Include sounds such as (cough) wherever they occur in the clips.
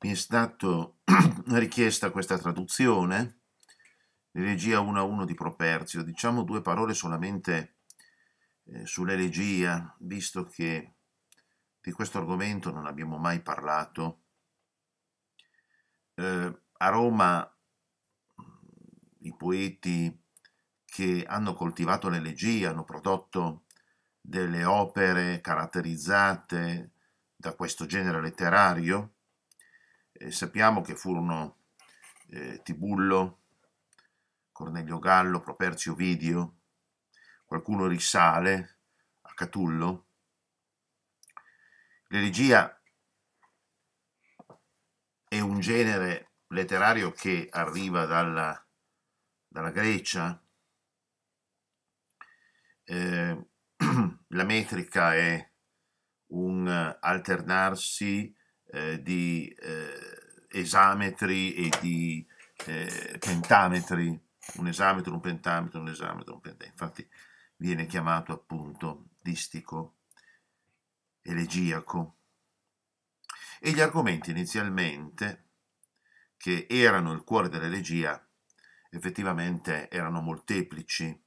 mi è stata (clears throat) richiesta questa traduzione, l'elegia 1 a 1 di Properzio. Diciamo due parole solamente eh, sull'elegia, visto che di questo argomento non abbiamo mai parlato. Eh, a Roma i poeti che hanno coltivato l'elegia hanno prodotto delle opere caratterizzate da questo genere letterario eh, sappiamo che furono eh, Tibullo, Cornelio Gallo, Properzio Video, qualcuno risale a Catullo. L'elegia è un genere letterario che arriva dalla, dalla Grecia. Eh, (clears throat) la metrica è un alternarsi eh, di eh, esametri e di eh, pentametri, un esametro, un pentametro, un esametro, un pentametro, infatti viene chiamato appunto distico, elegiaco. E gli argomenti inizialmente, che erano il cuore dell'elegia, effettivamente erano molteplici.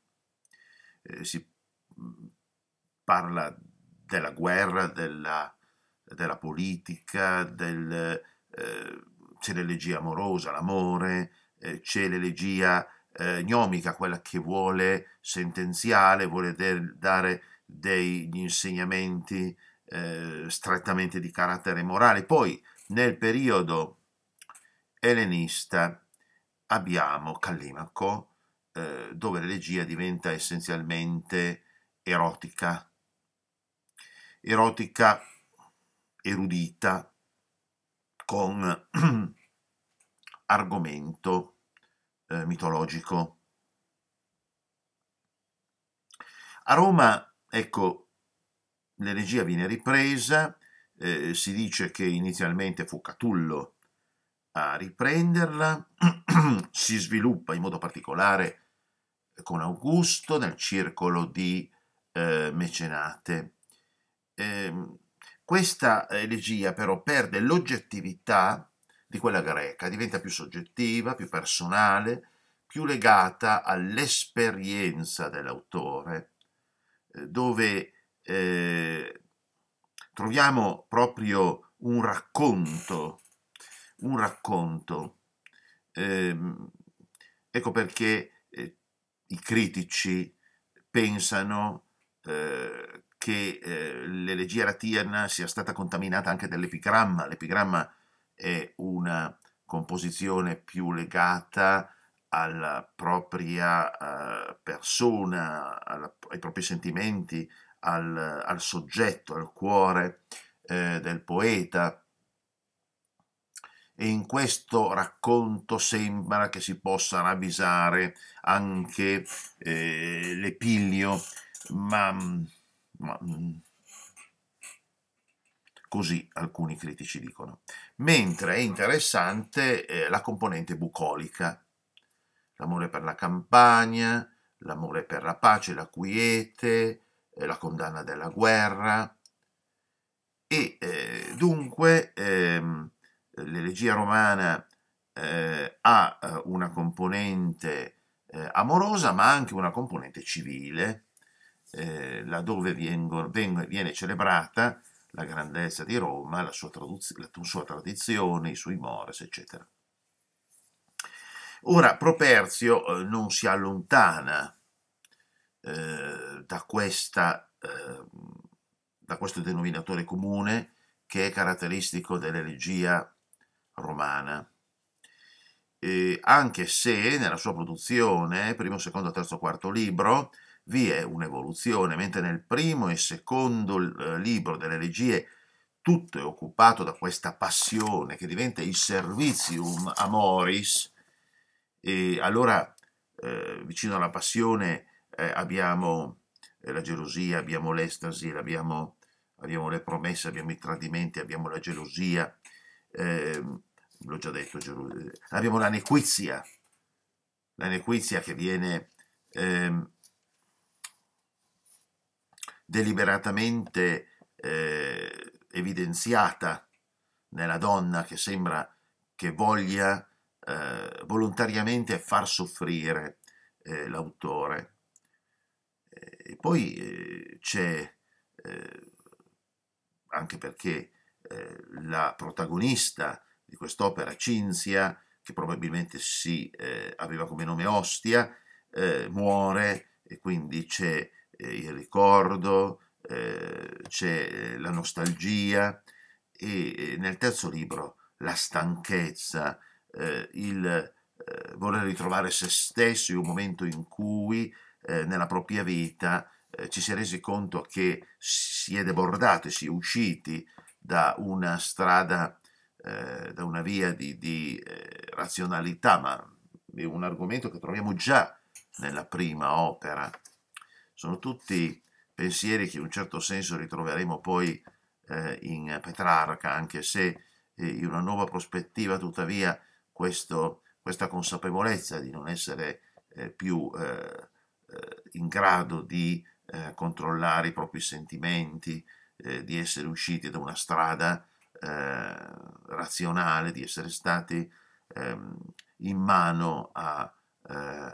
Eh, si mm, parla della guerra, della della politica, del, eh, c'è l'elegia amorosa, l'amore, eh, c'è l'elegia eh, gnomica, quella che vuole sentenziale, vuole de- dare degli insegnamenti eh, strettamente di carattere morale. Poi nel periodo ellenista abbiamo Callimaco, eh, dove l'elegia diventa essenzialmente erotica. Erotica erudita con (clears throat) argomento eh, mitologico. A Roma, ecco, l'elegia viene ripresa, eh, si dice che inizialmente fu Catullo a riprenderla, (clears throat) si sviluppa in modo particolare con Augusto nel circolo di eh, mecenate. Eh, questa elegia eh, però perde l'oggettività di quella greca, diventa più soggettiva, più personale, più legata all'esperienza dell'autore, eh, dove eh, troviamo proprio un racconto, un racconto. Eh, ecco perché eh, i critici pensano eh, che eh, l'elegia ratian sia stata contaminata anche dall'epigramma. L'epigramma è una composizione più legata alla propria eh, persona, alla, ai propri sentimenti, al, al soggetto, al cuore eh, del poeta. E in questo racconto sembra che si possa ravvisare anche eh, l'Epilio, ma mm, ma mm, così alcuni critici dicono. Mentre è interessante eh, la componente bucolica, l'amore per la campagna, l'amore per la pace, la quiete, eh, la condanna della guerra. E eh, dunque ehm, l'elegia romana eh, ha eh, una componente eh, amorosa ma anche una componente civile eh, laddove vengono, vengono, viene celebrata la grandezza di Roma, la sua, la sua tradizione, i suoi mores, eccetera. Ora, Properzio eh, non si allontana eh, da, questa, eh, da questo denominatore comune che è caratteristico dell'elegia romana. Eh, anche se nella sua produzione, primo, secondo, terzo, quarto libro, vi è un'evoluzione, mentre nel primo e secondo eh, libro delle regie tutto è occupato da questa passione che diventa il servizium amoris, e allora eh, vicino alla passione eh, abbiamo eh, la gelosia, abbiamo l'estasi, abbiamo, abbiamo, le promesse, abbiamo i tradimenti, abbiamo la gelosia, ehm, l'ho già detto, abbiamo la nequizia, la nequizia che viene... Ehm, deliberatamente eh, evidenziata nella donna che sembra che voglia eh, volontariamente far soffrire eh, l'autore. E poi eh, c'è, eh, anche perché eh, la protagonista di quest'opera, Cinzia, che probabilmente si aveva come nome Ostia, muore e quindi c'è eh, il ricordo, eh, c'è eh, la nostalgia e nel terzo libro la stanchezza, il voler ritrovare se stesso in un momento in cui nella propria vita ci si è resi conto che si è debordati, si è usciti da una strada, eh, da una via di, di eh, razionalità, ma è un argomento che troviamo già nella prima opera sono tutti pensieri che in un certo senso ritroveremo poi eh, in Petrarca, anche se eh, in una nuova prospettiva, tuttavia, questo, questa consapevolezza di non essere eh, più eh, eh, in grado di eh, controllare i propri sentimenti, di essere usciti da una strada razionale, di essere stati ehm, in mano a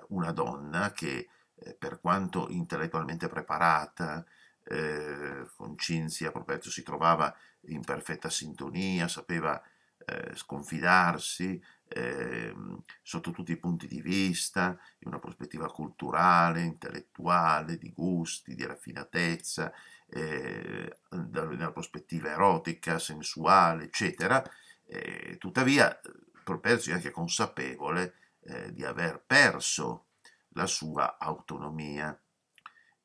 una donna che eh, per quanto intellettualmente preparata, eh, con Cinzia Properzio si trovava in perfetta sintonia, sapeva eh, sconfidarsi eh, sotto tutti i punti di vista, in una prospettiva culturale, intellettuale, di gusti, di raffinatezza, eh, nella prospettiva erotica, sensuale, eccetera. tuttavia eh, Properzio è anche consapevole eh, di aver perso la sua autonomia.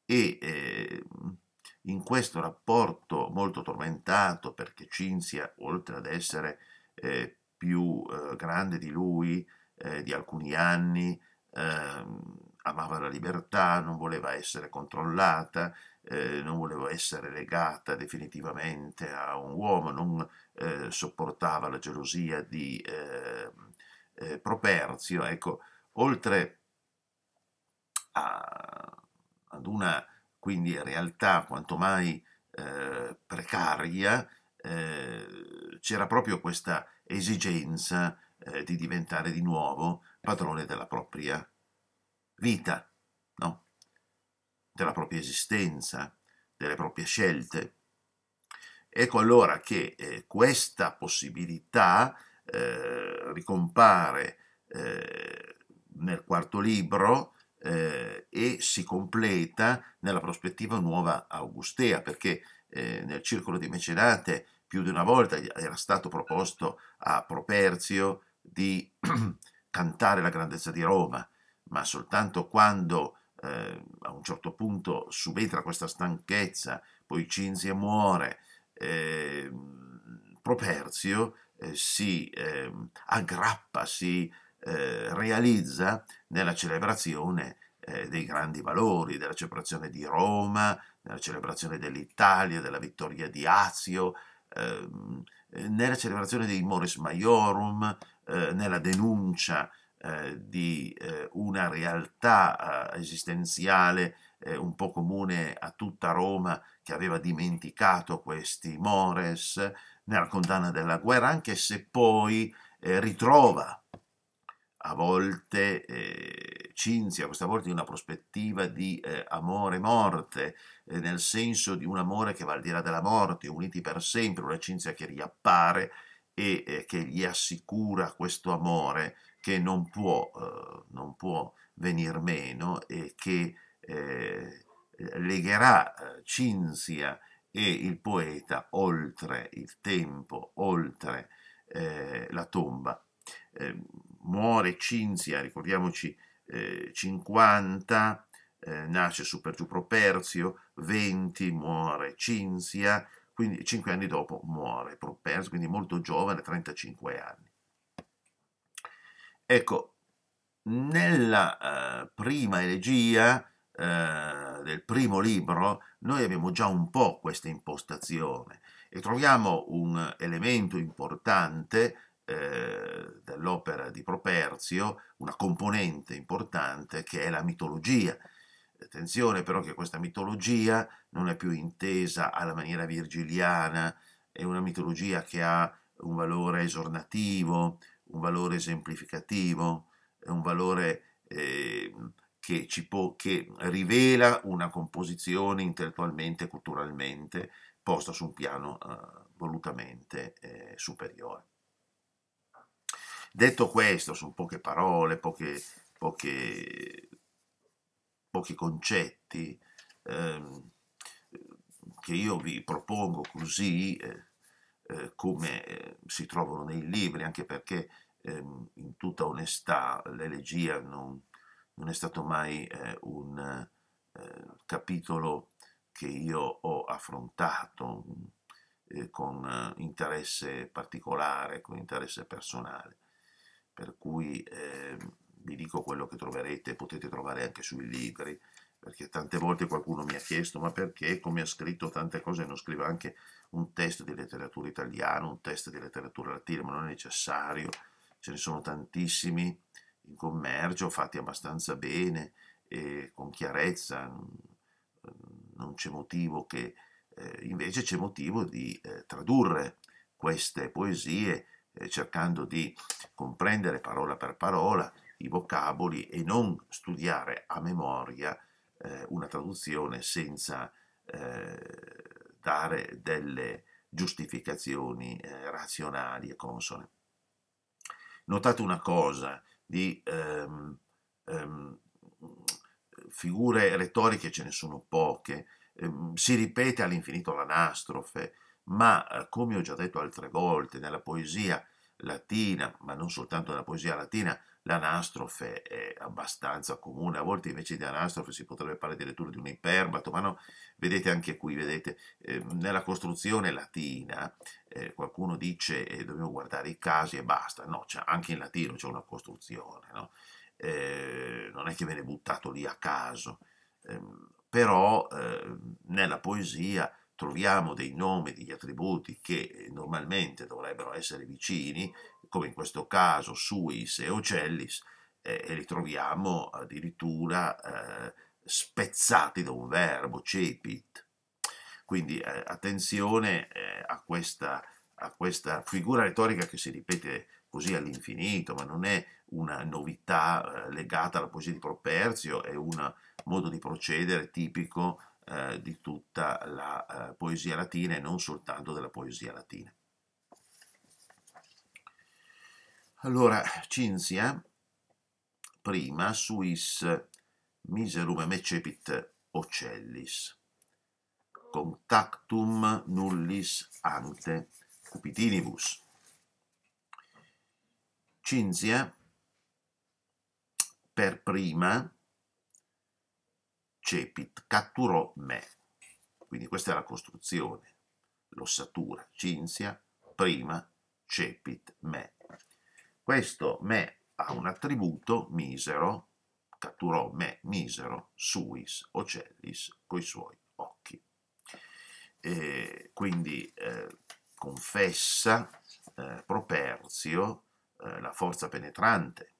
E eh, in questo rapporto molto tormentato, perché Cinzia, oltre ad essere eh, più eh, grande di lui eh, di alcuni anni, ehm, amava la libertà, non voleva essere controllata, eh, non voleva essere legata definitivamente a un uomo, non eh, sopportava la gelosia di ehm, Properzio. Ecco, oltre a a, ad una quindi realtà quanto mai eh, precaria, eh, c'era proprio questa esigenza eh, di diventare di nuovo padrone della propria vita, no? della propria esistenza, delle proprie scelte. Ecco allora che eh, questa possibilità eh, ricompare eh, nel quarto libro, eh, e si completa nella prospettiva nuova augustea, perché eh, nel circolo di mecenate più di una volta era stato proposto a Properzio di (clears throat) cantare la grandezza di Roma, ma soltanto quando eh, a un certo punto subentra questa stanchezza, poi Cinzia muore, ehm, Properzio eh, si ehm, aggrappa, si eh, realizza nella celebrazione eh, dei grandi valori, della celebrazione di Roma, nella celebrazione dell'Italia, della vittoria di Azio, ehm, nella celebrazione dei Mores Maiorum, eh, nella denuncia eh, di eh, una realtà eh, esistenziale un po' comune a tutta Roma che aveva dimenticato questi Mores, nella condanna della guerra, anche se poi ritrova a volte eh, Cinzia, questa volta in una prospettiva di eh, amore-morte, eh, nel senso di un amore che va al di là della morte, uniti per sempre, una Cinzia che riappare e eh, che gli assicura questo amore che non può, eh, non può venir meno e che eh, legherà Cinzia e il poeta oltre il tempo, oltre la tomba. Ehm, muore Cinzia, ricordiamoci, eh, 50, eh, nasce su giù Properzio, 20, muore Cinzia, quindi 5 anni dopo muore Properzio, quindi molto giovane, 35 anni. Ecco, nella eh, prima elegia eh, del primo libro noi abbiamo già un po' questa impostazione e troviamo un elemento importante eh, dell'opera di Properzio una componente importante che è la mitologia. Attenzione però che questa mitologia non è più intesa alla maniera virgiliana, è una mitologia che ha un valore esornativo, un valore esemplificativo, è un valore eh, che, può, che, rivela una composizione intellettualmente e culturalmente posta su un piano eh, volutamente eh, superiore. Detto questo, sono poche parole, poche, poche, pochi concetti ehm, che io vi propongo così eh, eh, come eh, si trovano nei libri, anche perché ehm, in tutta onestà l'elegia non, non è stato mai eh, un eh, capitolo che io ho affrontato eh, con interesse particolare, con interesse personale per cui eh, vi dico quello che troverete, potete trovare anche sui libri, perché tante volte qualcuno mi ha chiesto ma perché come ha scritto tante cose non scrive anche un testo di letteratura italiana, un testo di letteratura latina, ma non è necessario, ce ne sono tantissimi in commercio, fatti abbastanza bene e con chiarezza, non c'è motivo che, eh, invece c'è motivo di eh, tradurre queste poesie eh, cercando di comprendere parola per parola i vocaboli e non studiare a memoria eh, una traduzione senza eh, dare delle giustificazioni eh, razionali e consone. Notate una cosa di ehm, ehm, figure retoriche ce ne sono poche, ehm, si ripete all'infinito l'anastrofe, ma eh, come ho già detto altre volte nella poesia latina, ma non soltanto nella poesia latina, l'anastrofe è abbastanza comune, a volte invece di anastrofe si potrebbe parlare addirittura di un iperbato, ma no, vedete anche qui, vedete, eh, nella costruzione latina eh, qualcuno dice eh, dobbiamo guardare i casi e basta, no, anche in latino c'è una costruzione, no? Eh, non è che viene buttato lì a caso, ehm, però eh, nella poesia troviamo dei nomi, degli attributi che eh, normalmente dovrebbero essere vicini, come in questo caso suis e ocellis, eh, e li troviamo addirittura eh, spezzati da un verbo, cepit. Quindi eh, attenzione eh, a questa, a, questa, figura retorica che si ripete così all'infinito, ma non è una novità eh, legata alla poesia di Properzio, è un modo di procedere tipico eh, di tutta la eh, poesia latina e non soltanto della poesia latina. Allora, Cinzia, prima, suis miserum mecepit ocellis, contactum nullis ante cupitinibus. Cinzia, per prima, Cepit catturò me. Quindi questa è la costruzione. L'ossatura, Cinzia, prima, Cepit, me. Questo me ha un attributo misero, catturò me misero, suis, ocellis, coi suoi occhi. E quindi eh, confessa eh, Properzio eh, la forza penetrante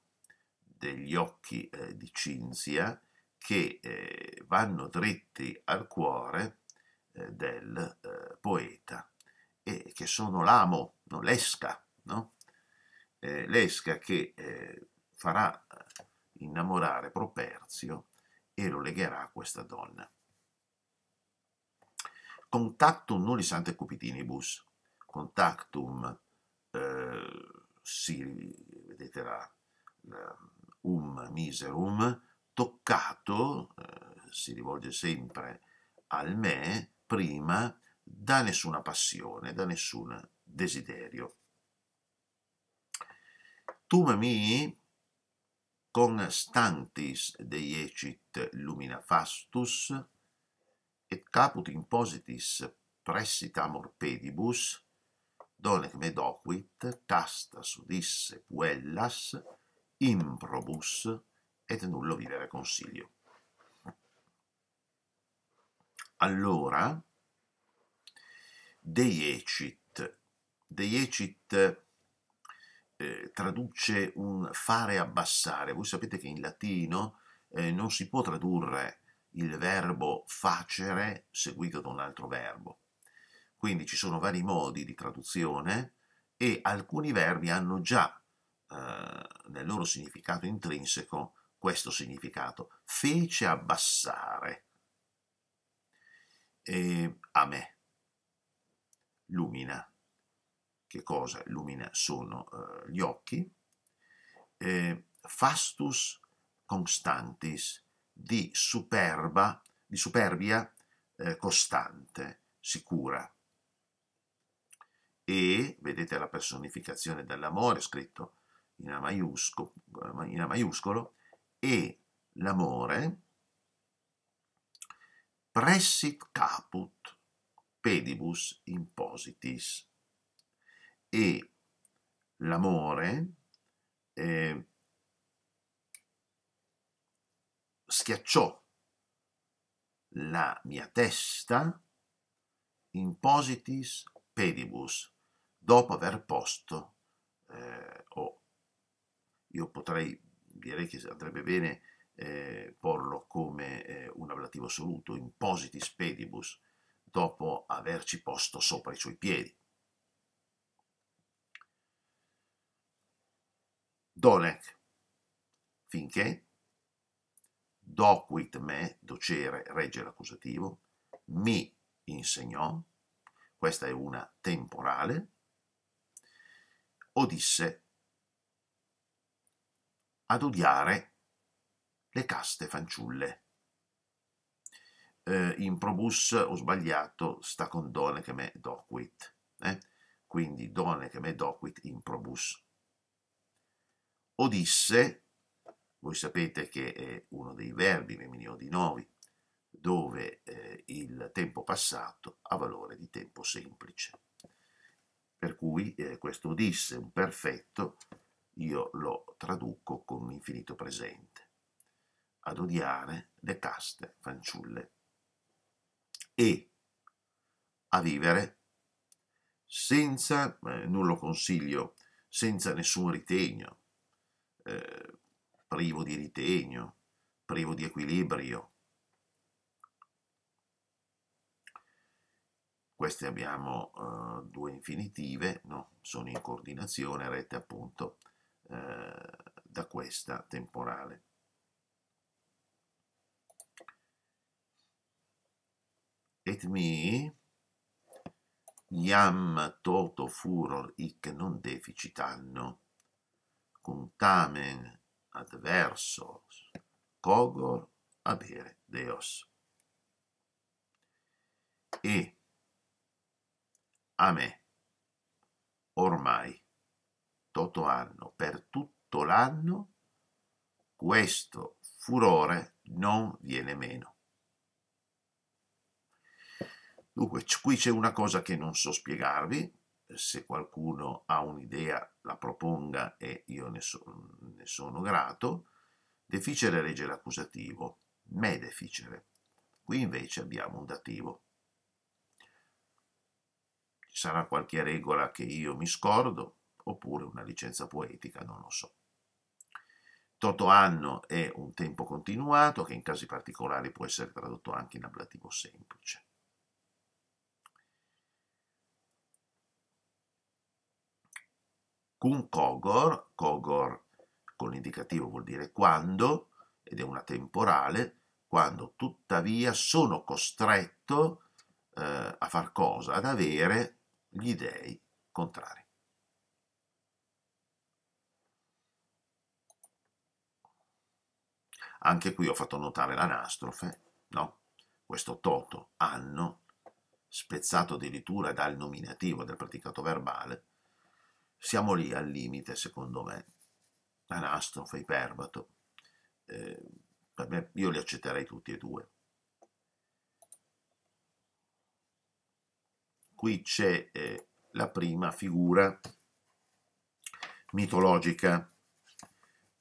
degli occhi eh, di Cinzia, che eh, vanno dritti al cuore eh, del eh, poeta e che sono l'amo, no? l'esca, no? Eh, l'esca che eh, farà eh, innamorare Properzio e lo legherà a questa donna. Contactum nullis ante cupidinibus, contactum si, vedete la, la um miserum, toccato, eh, si rivolge sempre al me prima, da nessuna passione, da nessun desiderio. Tu mi constantis deiecit lumina fastus et caput impositis pressit amor pedibus donec me doquit casta sudisse puellas improbus ed è nullo vivere consiglio. Allora, Deiecit, Deiecit eh, traduce un fare abbassare. Voi sapete che in latino eh, non si può tradurre il verbo facere seguito da un altro verbo. Quindi ci sono vari modi di traduzione e alcuni verbi hanno già eh, nel loro significato intrinseco questo significato, fece abbassare e a me. Lumina, che cosa? Lumina sono eh, gli occhi. Eh, fastus constantis, di superba, di superbia eh, costante, sicura. E, vedete la personificazione dell'amore scritto in A maiuscolo, in a maiuscolo e l'amore pressit caput pedibus impositis e l'amore eh, schiacciò la mia testa impositis pedibus dopo aver posto eh, o oh, io potrei direi che andrebbe bene eh, porlo come eh, un ablativo assoluto, in positis pedibus, dopo averci posto sopra i suoi piedi. Donec, finché, docuit me, docere, regge l'accusativo, mi insegnò, questa è una temporale, o disse ad odiare le caste fanciulle. Eh, in probus ho sbagliato, sta con done che me doquit. Eh? Quindi done che me doquit in probus. Odisse, voi sapete che è uno dei verbi meminio di novi, dove eh, il tempo passato ha valore di tempo semplice. Per cui eh, questo Odisse, un perfetto, io lo traduco con infinito presente. Ad odiare le caste fanciulle. E a vivere senza, eh, non consiglio, senza nessun ritegno, eh, privo di ritegno, privo di equilibrio. Queste abbiamo eh, due infinitive, no? sono in coordinazione, rete appunto da questa temporale. Et mi iam toto furor hic non deficit anno, cum tamen adversos cogor abere Deos. E a me ormai anno, per tutto l'anno, questo furore non viene meno. Dunque, qui c'è una cosa che non so spiegarvi, se qualcuno ha un'idea la proponga e io ne, so, ne sono grato. Deficere legge l'accusativo, me deficere. Qui invece abbiamo un dativo. Ci sarà qualche regola che io mi scordo, oppure una licenza poetica, non lo so. Toto anno è un tempo continuato che in casi particolari può essere tradotto anche in ablativo semplice. Kun Kogor, Kogor con l'indicativo vuol dire quando, ed è una temporale, quando tuttavia sono costretto eh, a far cosa? Ad avere gli dei contrari. Anche qui ho fatto notare l'anastrofe, no? questo toto, anno, spezzato addirittura dal nominativo del praticato verbale, siamo lì al limite, secondo me. Anastrofe, iperbato. Eh, per me, io li accetterei tutti e due. Qui c'è eh, la prima figura mitologica.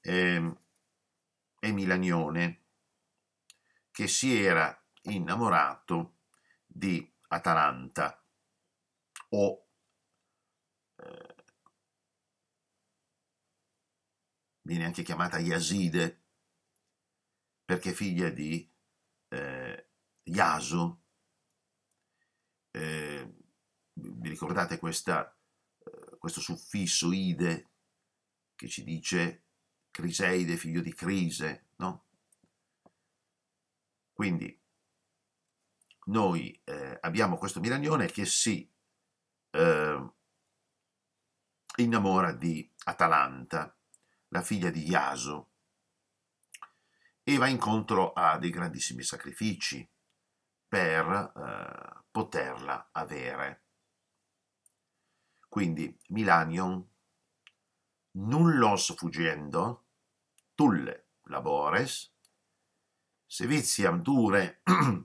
Eh, e Milanione, che si era innamorato di Atalanta o eh, viene anche chiamata Yaside perché figlia di eh, Iaso. Eh, vi ricordate questa, eh, questo suffisso ide che ci dice Criseide, figlio di Crise, no? Quindi noi eh, abbiamo questo Miragnone che si eh, innamora di Atalanta, la figlia di Iaso, e va incontro a dei grandissimi sacrifici per eh, poterla avere. Quindi Milanion nullos fuggendo, tulle labores, sevitiam dure (clears throat)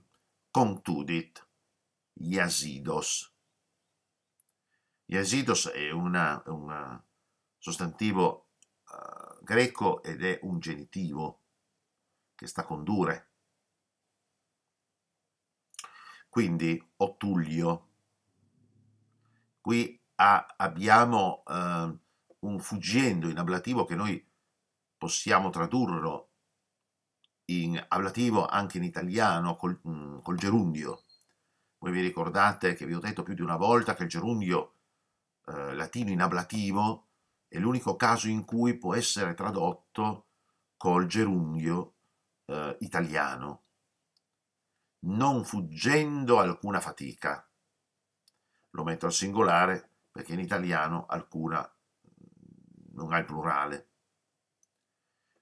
contudit iasidos. Iasidos è un eh, sostantivo uh, greco ed è un genitivo che sta con dure. Quindi Otullio. Qui ha, ah, abbiamo uh, un fuggendo in ablativo che noi possiamo tradurlo in ablativo anche in italiano col, mm, col gerundio. Voi vi ricordate che vi ho detto più di una volta che il gerundio eh, latino in ablativo è l'unico caso in cui può essere tradotto col gerundio eh, italiano, non fuggendo alcuna fatica. Lo metto al singolare perché in italiano alcuna non ha il plurale.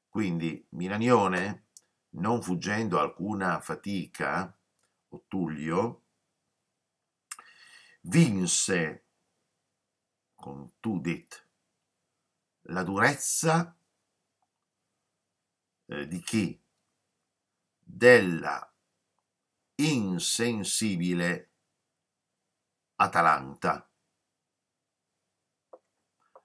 Quindi Milagnone, non fuggendo alcuna fatica, Ottulio, vinse con Tudit la durezza eh, di chi? Della insensibile Atalanta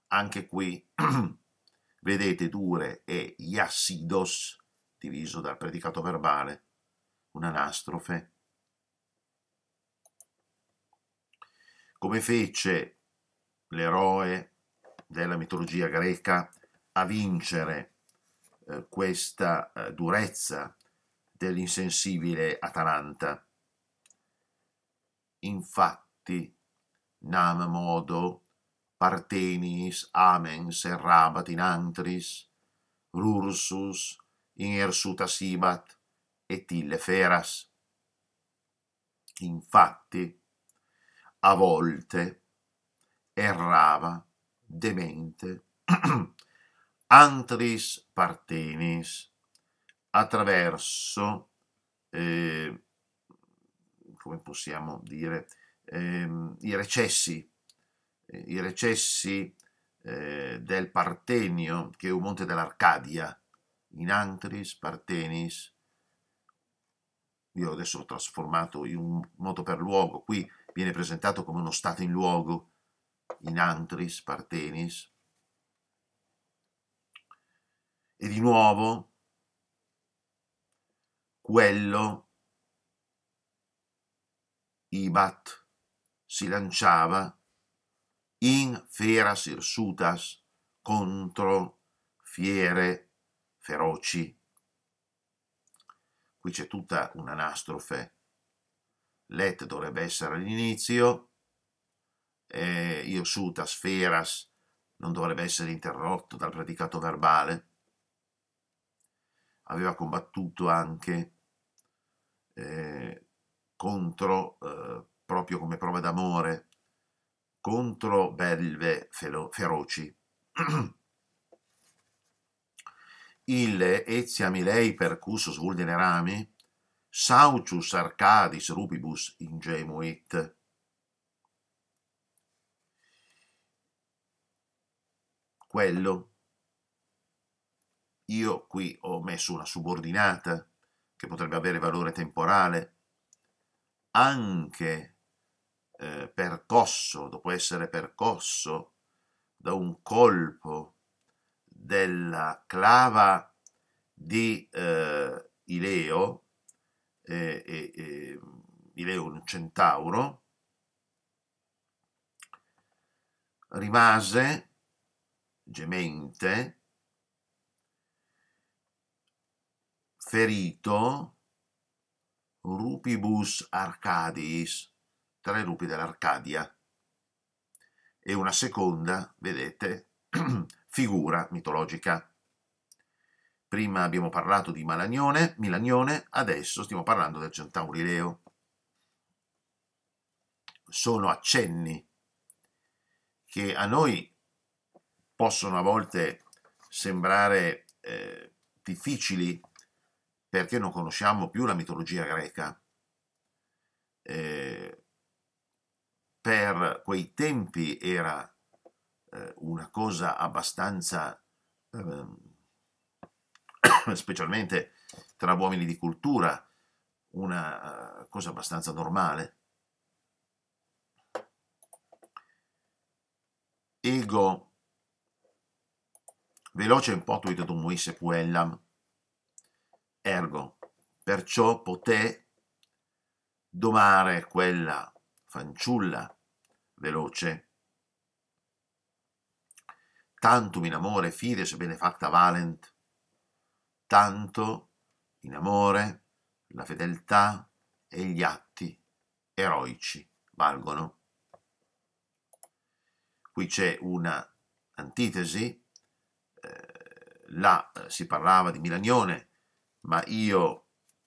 anche qui (clears throat) vedete dure e iassidos diviso dal predicato verbale, un'anastrofe. Come fece l'eroe della mitologia greca a vincere eh, questa eh, durezza dell'insensibile Atalanta? Infatti, nam modo Partenis, Amens, Errabat in Antris, Rursus, in Ersuta Sibat e Tille Feras. Infatti, a volte errava demente (clears throat) Antris Partenis attraverso, eh, come possiamo dire, eh, i recessi eh, i recessi eh, del Partenio, che è un monte dell'Arcadia, in Antris, Partenis, io adesso l'ho trasformato in un moto per luogo, qui viene presentato come uno stato in luogo, in Antris, Partenis, e di nuovo quello Ibat si lanciava in feras irsutas contro fiere feroci. Qui c'è tutta un'anastrofe. Let dovrebbe essere l'inizio, eh, irsutas feras non dovrebbe essere interrotto dal predicato verbale. Aveva combattuto anche eh, contro, eh, proprio come prova d'amore, contro belve feroci. (clears throat) Ille etia milei percussus vulnerami, saucius arcadis rubibus ingemuit. Quello. Io qui ho messo una subordinata che potrebbe avere valore temporale, anche eh, percosso, dopo essere percosso da un colpo della clava di eh, Ileo, eh, Ileo un centauro, rimase gemente, ferito, rupibus arcadis, tra i lupi dell'Arcadia. E una seconda, vedete, (clears throat) figura mitologica. Prima abbiamo parlato di Malagnone, Milagnone, adesso stiamo parlando del centaurileo. Sono accenni che a noi possono a volte sembrare eh, difficili perché non conosciamo più la mitologia greca. Eh, per quei tempi era eh, una cosa abbastanza, eh, (coughs) specialmente tra uomini di cultura, una eh, cosa abbastanza normale. Ego veloce un po' potuit dumuisse puellam, ergo, perciò poté domare quella fanciulla veloce. Tantum in amore fides benefacta valent, tanto in amore la fedeltà e gli atti eroici valgono. Qui c'è una antitesi, eh, là eh, si parlava di Milagnone, ma io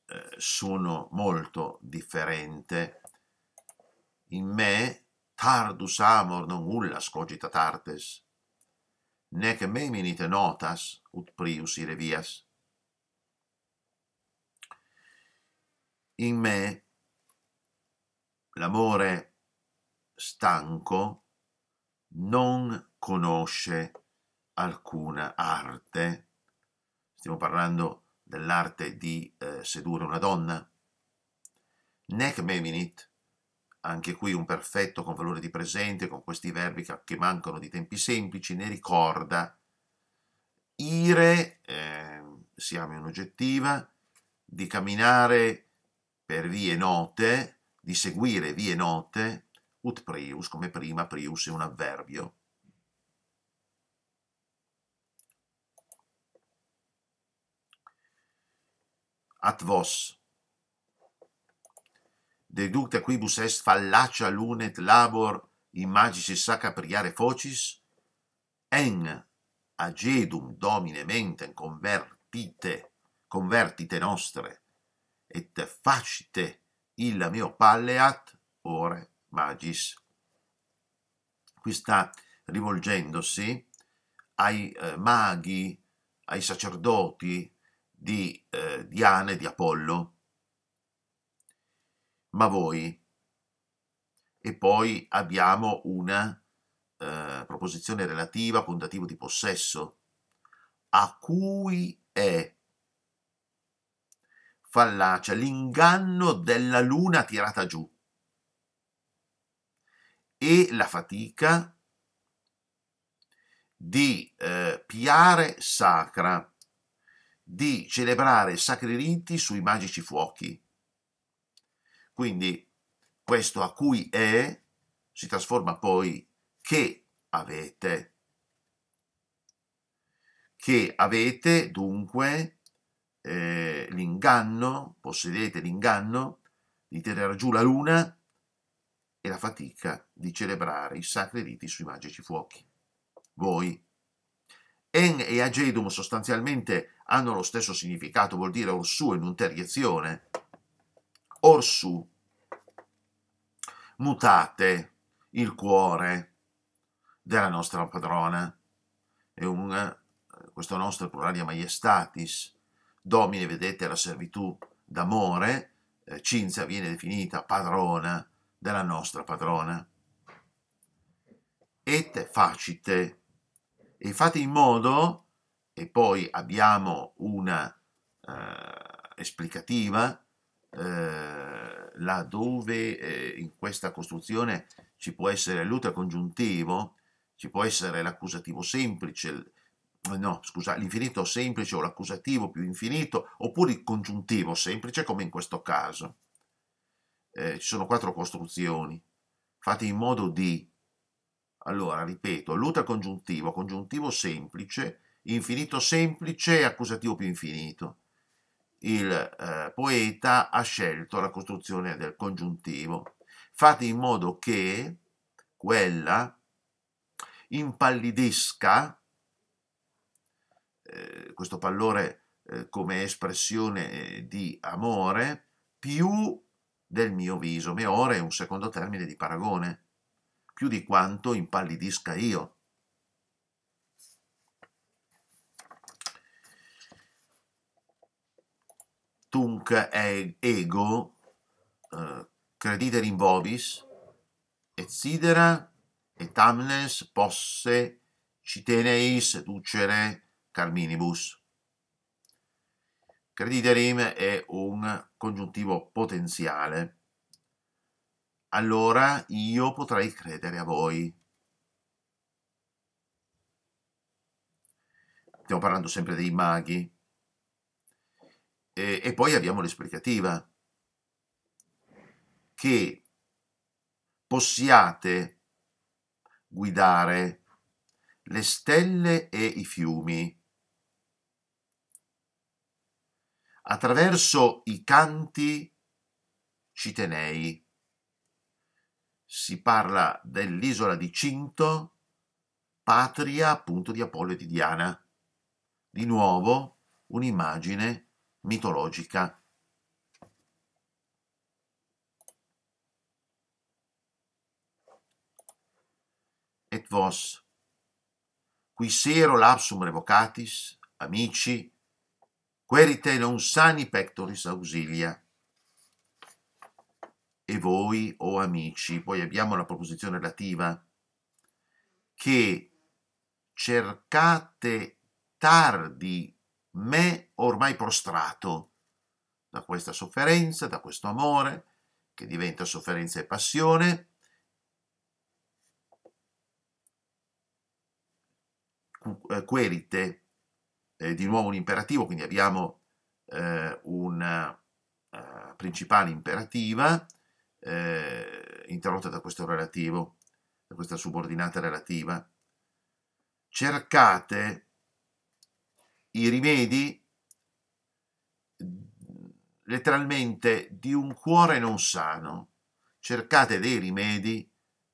eh, sono molto differente. In me tardus amor non ullas cogitat tartes, nec meminite notas ut prius irevias. In me l'amore stanco non conosce alcuna arte. Stiamo parlando dell'arte di eh, sedurre una donna. Nec meminit anche qui un perfetto con valore di presente, con questi verbi che mancano di tempi semplici, ne ricorda. Ire, eh, siamo in oggettiva, di camminare per vie note, di seguire vie note, ut prius, come prima, prius è un avverbio. At vos, deducta quibus est fallacia lunet labor in imagicis sacapriare focis, en agedum domine mentem convertite, convertite nostre, et facite illa mio palleat ore magis. Qui sta rivolgendosi ai eh, maghi, ai sacerdoti di eh, Diane e di Apollo, ma voi. E poi abbiamo una eh, proposizione relativa con dativo di possesso, a cui è fallacia l'inganno della luna tirata giù e la fatica di eh, piare sacra, di celebrare sacri riti sui magici fuochi quindi questo a cui è si trasforma poi che avete. Che avete dunque eh, l'inganno, possedete l'inganno di tirare giù la luna e la fatica di celebrare i sacri riti sui magici fuochi. Voi. En e agedum sostanzialmente hanno lo stesso significato, vuol dire orsù in unteriezione. Orsu mutate il cuore della nostra padrona. È un, questo nostro pluralia maiestatis, domine, vedete, la servitù d'amore, eh, Cinzia viene definita padrona della nostra padrona. Et facite, e fate in modo, e poi abbiamo una eh, esplicativa, eh, laddove eh, in questa costruzione ci può essere l'utero congiuntivo, ci può essere l'accusativo semplice, eh, no, scusa, l'infinito semplice o l'accusativo più infinito, oppure il congiuntivo semplice come in questo caso. Eh, ci sono quattro costruzioni Fate in modo di, allora ripeto, l'utero congiuntivo, congiuntivo semplice, infinito semplice e accusativo più infinito il eh, poeta ha scelto la costruzione del congiuntivo, Fate in modo che quella impallidisca, eh, questo pallore eh, come espressione di amore, più del mio viso, meore è un secondo termine di paragone, più di quanto impallidisca io. tunc ego uh, eh, crediter in vobis et sidera et amnes posse citeneis ducere carminibus. Crediterim è un congiuntivo potenziale. Allora io potrei credere a voi. Stiamo parlando sempre dei maghi. E, e poi abbiamo l'esplicativa. Che possiate guidare le stelle e i fiumi attraverso i canti citenei. Si parla dell'isola di Cinto, patria appunto di Apollo e di Diana. Di nuovo un'immagine mitologica. Et vos, qui sero lapsum revocatis, amici, querite non sani pectoris auxilia. E voi, o oh amici, poi abbiamo la proposizione relativa, che cercate tardi me ormai prostrato da questa sofferenza, da questo amore, che diventa sofferenza e passione, eh, querite, eh, di nuovo un imperativo, quindi abbiamo eh, una eh, principale imperativa eh, interrotta da questo relativo, da questa subordinata relativa. Cercate i rimedi letteralmente di un cuore non sano. Cercate dei rimedi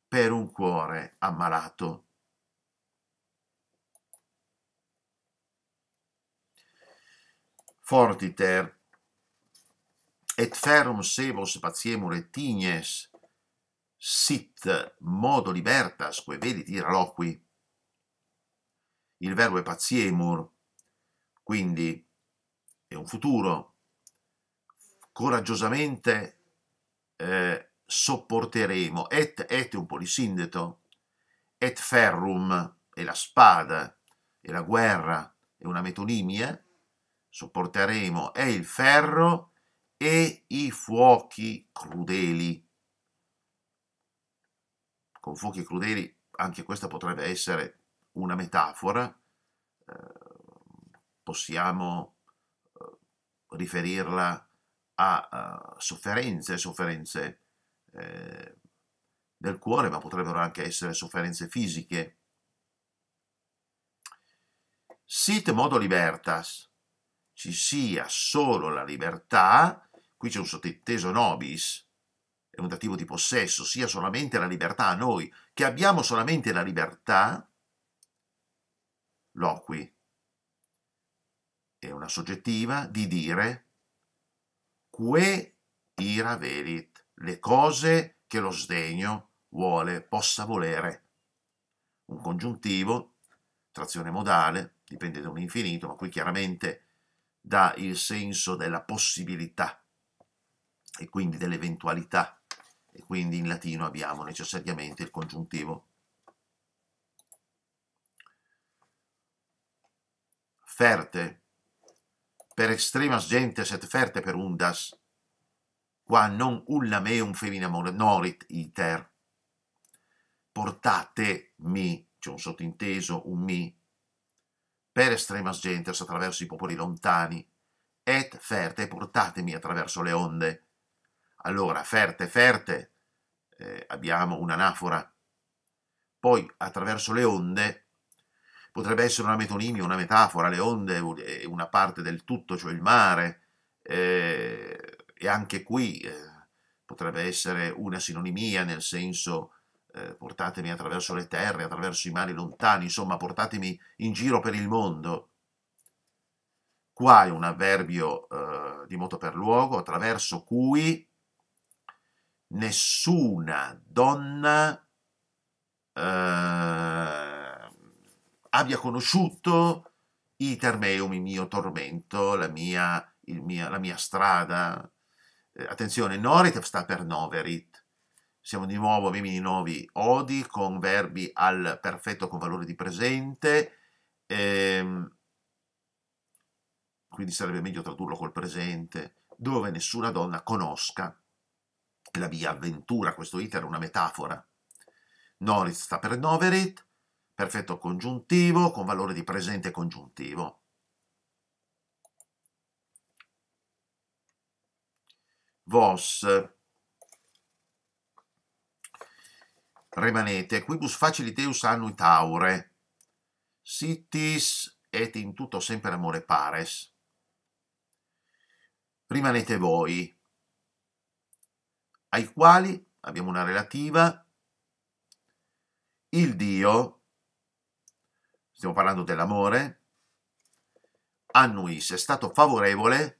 per un cuore ammalato. Fortiter et ferum sebos patiemur et tignes sit modo libertas que vedit ira loqui. Il verbo è paziemur, quindi è un futuro coraggiosamente eh, sopporteremo. Et, et è un polisindeto, et ferrum è la spada, è la guerra, è una metonimia, sopporteremo è il ferro e i fuochi crudeli. Con fuochi crudeli anche questa potrebbe essere una metafora, eh, possiamo eh, riferirla a sofferenze, sofferenze eh, del cuore, ma potrebbero anche essere sofferenze fisiche. Sit modo libertas, ci sia solo la libertà, qui c'è un sottinteso nobis, è un dativo di possesso, sia solamente la libertà a noi, che abbiamo solamente la libertà, loqui, è una soggettiva, di dire que ira velit, le cose che lo sdegno vuole, possa volere. Un congiuntivo, trazione modale, dipende da un infinito, ma qui chiaramente dà il senso della possibilità e quindi dell'eventualità e quindi in latino abbiamo necessariamente il congiuntivo. Ferte, per extremas gentes et ferte per undas, qua non ulla meum femina norit iter. mi, c'è un sottinteso, un mi, per extremas gentes attraverso i popoli lontani, et ferte, portatemi attraverso le onde. Allora, ferte, ferte, eh, abbiamo un'anafora. Poi, attraverso le onde, potrebbe essere una metonimia, una metafora, le onde una parte del tutto, cioè il mare, eh, e anche qui eh, potrebbe essere una sinonimia nel senso eh, portatemi attraverso le terre, attraverso i mari lontani, insomma portatemi in giro per il mondo. Qua è un avverbio eh, di moto per luogo attraverso cui nessuna donna eh, abbia conosciuto iter meum, il mio tormento, la mia, mia, la mia strada. Eh, attenzione, norit sta per noverit. Siamo di nuovo a mimini novi odi con verbi al perfetto con valore di presente. Ehm, quindi sarebbe meglio tradurlo col presente, dove nessuna donna conosca la via avventura. Questo iter è una metafora. Norit sta per noverit, perfetto congiuntivo con valore di presente congiuntivo. Vos rimanete quibus faciliteus annuitaure sitis et in tutto sempre amore pares rimanete voi ai quali abbiamo una relativa il Dio stiamo parlando dell'amore, annuis è stato favorevole,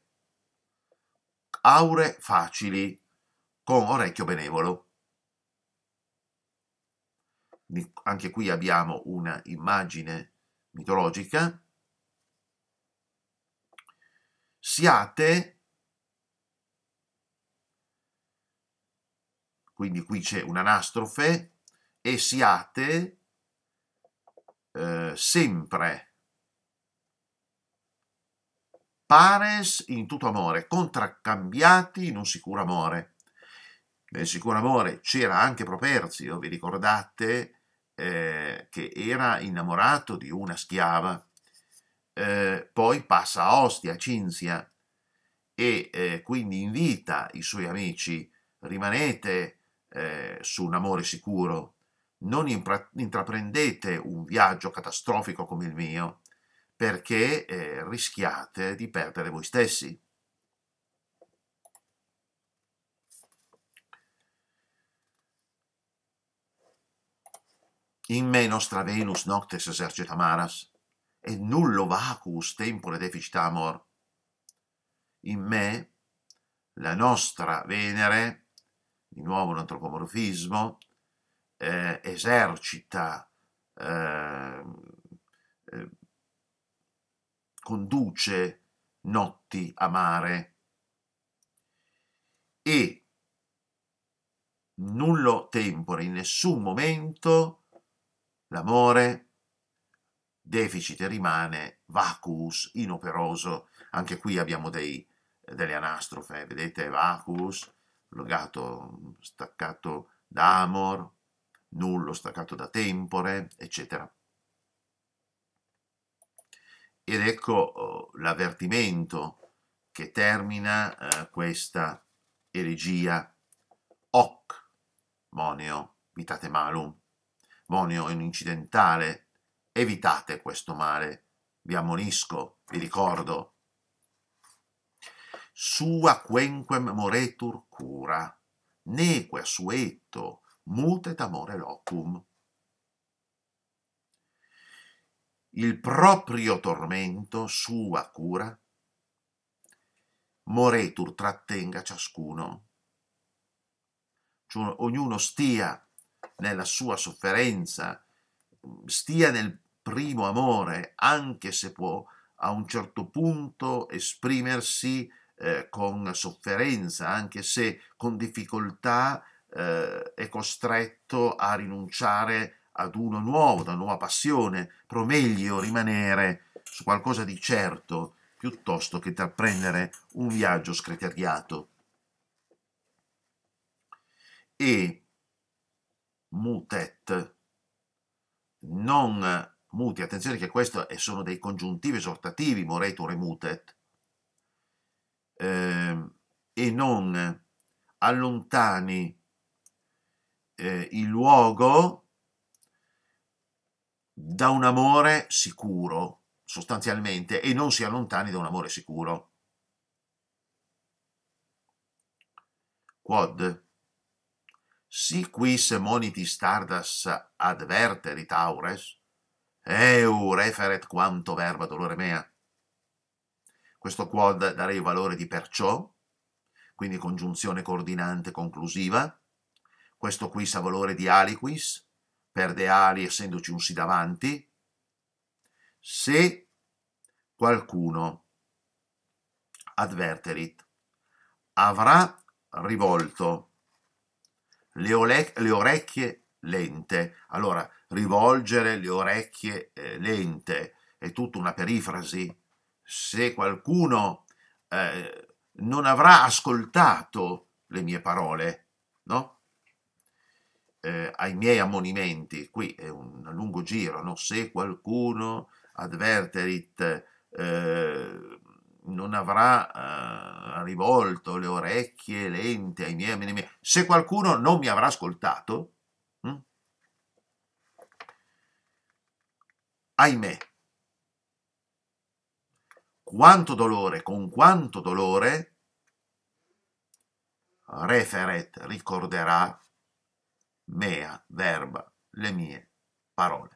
aure facili, con orecchio benevolo. Anche qui abbiamo un'immagine mitologica. Siate, quindi qui c'è un'anastrofe, e siate eh, sempre. Pares in tutto amore, contraccambiati in un sicuro amore. Nel sicuro amore c'era anche Properzio, oh, vi ricordate, eh, che era innamorato di una schiava. Eh, poi passa a Ostia, Cinzia, e eh, quindi invita i suoi amici, rimanete eh, su un amore sicuro, non impra- intraprendete un viaggio catastrofico come il mio, perché eh, rischiate di perdere voi stessi. In me nostra Venus noctes esercita maras, e nullo vacus tempore deficit amor. In me, la nostra Venere, di nuovo l'antropomorfismo, eh, esercita, ehm, eh, conduce notti a mare e nullo tempore, in nessun momento l'amore deficit rimane vacuus, inoperoso. Anche qui abbiamo dei, delle anastrofe, vedete vacuus, logato, staccato da amor, nullo staccato da tempore, eccetera. Ed ecco oh, l'avvertimento che termina eh, questa elegia hoc monio vitate malum. Monio è un incidentale, evitate questo male, vi ammonisco, vi ricordo. Sua quenquem moretur cura, neque sueto mutet amore locum. Il proprio tormento, sua cura, moretur trattenga ciascuno. Cioè, ognuno stia nella sua sofferenza, stia nel primo amore, anche se può a un certo punto esprimersi eh, con sofferenza, anche se con difficoltà, eh, è costretto a rinunciare ad uno nuovo, ad una nuova passione, però meglio rimanere su qualcosa di certo piuttosto che intraprendere un viaggio scriteriato. E mutet, non muti, attenzione che questi sono dei congiuntivi esortativi, moretur e mutet, eh, e non allontani eh, il luogo da un amore sicuro, sostanzialmente, e non si allontani da un amore sicuro. Quod si quis monitis tardas adverterit aures, eu referet quanto verba dolore mea. Questo quod darei valore di perciò, quindi congiunzione coordinante conclusiva, questo qui sa valore di aliquis, perde ali essendoci un si davanti. Se qualcuno, adverterit, avrà rivolto le, le orecchie lente, allora rivolgere le orecchie eh, lente è tutta una perifrasi, se qualcuno eh, non avrà ascoltato le mie parole, no? eh, ai miei ammonimenti, qui è un lungo giro, no? se qualcuno adverterit eh, non avrà eh, rivolto le orecchie lente ai miei ammonimenti, se qualcuno non mi avrà ascoltato, hm? ahimè, quanto dolore, con quanto dolore, referet ricorderà mea verba, le mie parole.